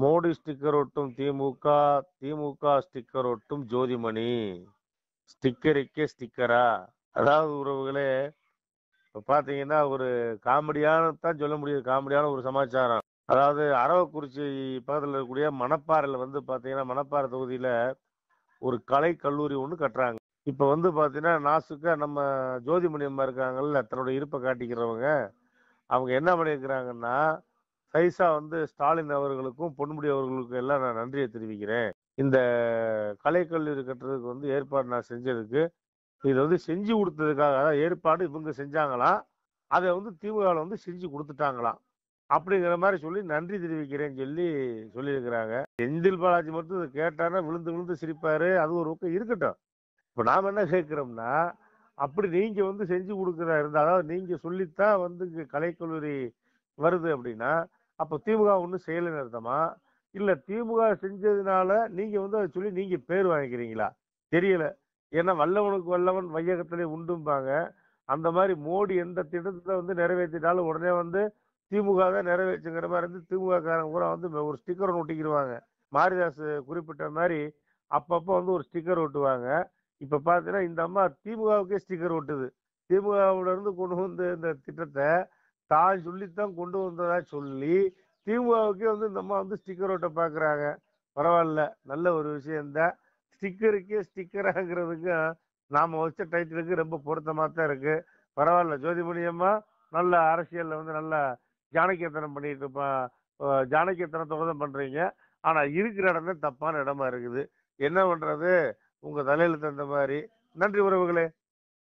Modi sticker ஒட்டும் திமுக திமுக sticker ஒட்டும் ஜோதிமணி ஸ்டிக்கருக்கே ஸ்டிக்கரா அதாவது உறவுகளே இப்போ பார்த்தீங்கன்னா ஒரு காமெடியான தான் சொல்ல முடியாது காமெடியான ஒரு சமாச்சாரம் அதாவது அரவக்குறிச்சி பக்கத்தில் இருக்கக்கூடிய மணப்பாறையில் வந்து பார்த்தீங்கன்னா மணப்பாறை தொகுதியில் ஒரு கலை கல்லூரி ஒன்று கட்டுறாங்க இப்போ வந்து பார்த்தீங்கன்னா நாசுக்காக நம்ம ஜோதிமணி அம்மா இருக்காங்கல்ல தன்னோட இருப்பை காட்டிக்கிறவங்க அவங்க என்ன பண்ணியிருக்கிறாங்கன்னா சைஸா வந்து ஸ்டாலின் அவர்களுக்கும் பொன்முடி அவர்களுக்கும் எல்லாம் நான் நன்றியை தெரிவிக்கிறேன் இந்த கலைக்கல்லூரி கட்டுறதுக்கு வந்து ஏற்பாடு நான் செஞ்சதுக்கு இதை வந்து செஞ்சு கொடுத்ததுக்காக அதாவது ஏற்பாடு இவங்க செஞ்சாங்களாம் அதை வந்து திமுக வந்து செஞ்சு கொடுத்துட்டாங்களாம் அப்படிங்கிற மாதிரி சொல்லி நன்றி தெரிவிக்கிறேன்னு சொல்லி சொல்லியிருக்கிறாங்க செந்தில் பாலாஜி மட்டும் இதை கேட்டானா விழுந்து விழுந்து சிரிப்பாரு அது ஒரு பக்கம் இருக்கட்டும் இப்போ நாம் என்ன கேட்குறோம்னா அப்படி நீங்கள் வந்து செஞ்சு கொடுக்குறா இருந்தால் அதாவது நீங்கள் சொல்லித்தான் வந்து இங்கே கலைக்கல்லூரி வருது அப்படின்னா அப்போ திமுக ஒன்றும் செய்யலைன்னு அர்த்தமா இல்லை திமுக செஞ்சதுனால நீங்கள் வந்து அதை சொல்லி நீங்கள் பேர் வாங்கிக்கிறீங்களா தெரியல ஏன்னா வல்லவனுக்கு வல்லவன் வையகத்திலே உண்டும்பாங்க அந்த மாதிரி மோடி எந்த திட்டத்தை வந்து நிறைவேற்றினாலும் உடனே வந்து திமுக தான் நிறைவேற்றுங்கிற மாதிரி இருந்து திமுக காரங்க பூரா வந்து ஒரு ஸ்டிக்கர் ஒட்டிக்கிடுவாங்க மாரிதாஸ் குறிப்பிட்ட மாதிரி அப்பப்போ வந்து ஒரு ஸ்டிக்கர் ஒட்டுவாங்க இப்போ பார்த்தீங்கன்னா இந்த அம்மா திமுகவுக்கே ஸ்டிக்கர் ஒட்டுது இருந்து கொண்டு வந்து இந்த திட்டத்தை தான் சொல்லித்தான் கொண்டு வந்ததா சொல்லி திமுகவுக்கே வந்து நம்ம வந்து ஸ்டிக்கர் ஓட்ட பார்க்குறாங்க பரவாயில்ல நல்ல ஒரு தான் ஸ்டிக்கருக்கே ஸ்டிக்கராங்கிறதுக்கும் நாம் வச்ச டைட்டிலுக்கு ரொம்ப பொருத்தமாக தான் இருக்குது பரவாயில்ல ஜோதிமணி அம்மா நல்ல அரசியலில் வந்து நல்ல ஜானகியத்தனம் பண்ணிட்டு ஜானகியத்தனத்தோட தான் பண்ணுறீங்க ஆனால் இருக்கிற இடமே தப்பான இடமா இருக்குது என்ன பண்ணுறது உங்கள் தலையில் தந்த மாதிரி நன்றி உறவுகளே